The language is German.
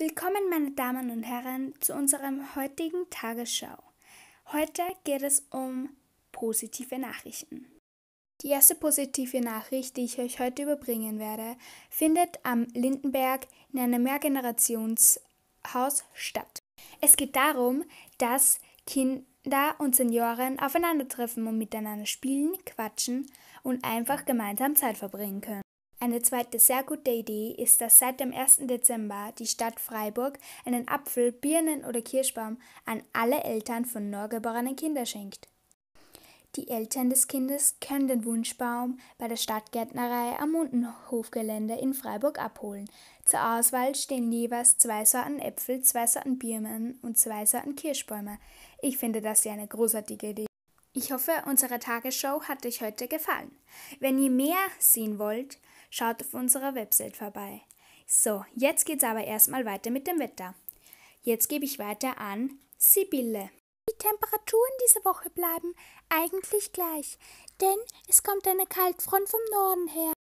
Willkommen, meine Damen und Herren, zu unserem heutigen Tagesschau. Heute geht es um positive Nachrichten. Die erste positive Nachricht, die ich euch heute überbringen werde, findet am Lindenberg in einem Mehrgenerationshaus statt. Es geht darum, dass Kinder und Senioren aufeinandertreffen und miteinander spielen, quatschen und einfach gemeinsam Zeit verbringen können. Eine zweite sehr gute Idee ist, dass seit dem 1. Dezember die Stadt Freiburg einen Apfel, Birnen oder Kirschbaum an alle Eltern von neugeborenen Kindern schenkt. Die Eltern des Kindes können den Wunschbaum bei der Stadtgärtnerei am Mundenhofgelände in Freiburg abholen. Zur Auswahl stehen jeweils zwei Sorten Äpfel, zwei Sorten Birnen und zwei Sorten Kirschbäume. Ich finde das ja eine großartige Idee. Ich hoffe, unsere Tagesshow hat euch heute gefallen. Wenn ihr mehr sehen wollt, schaut auf unserer Website vorbei. So, jetzt geht's aber erstmal weiter mit dem Wetter. Jetzt gebe ich weiter an Sibylle. Die Temperaturen diese Woche bleiben eigentlich gleich, denn es kommt eine Kaltfront vom Norden her.